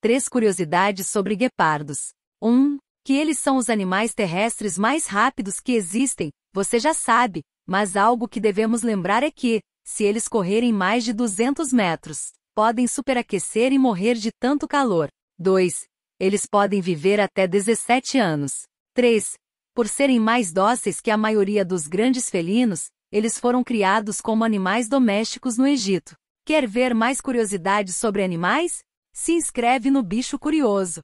Três curiosidades sobre guepardos. 1. Um, que eles são os animais terrestres mais rápidos que existem, você já sabe, mas algo que devemos lembrar é que, se eles correrem mais de 200 metros, podem superaquecer e morrer de tanto calor. 2. Eles podem viver até 17 anos. 3. Por serem mais dóceis que a maioria dos grandes felinos, eles foram criados como animais domésticos no Egito. Quer ver mais curiosidades sobre animais? Se inscreve no Bicho Curioso.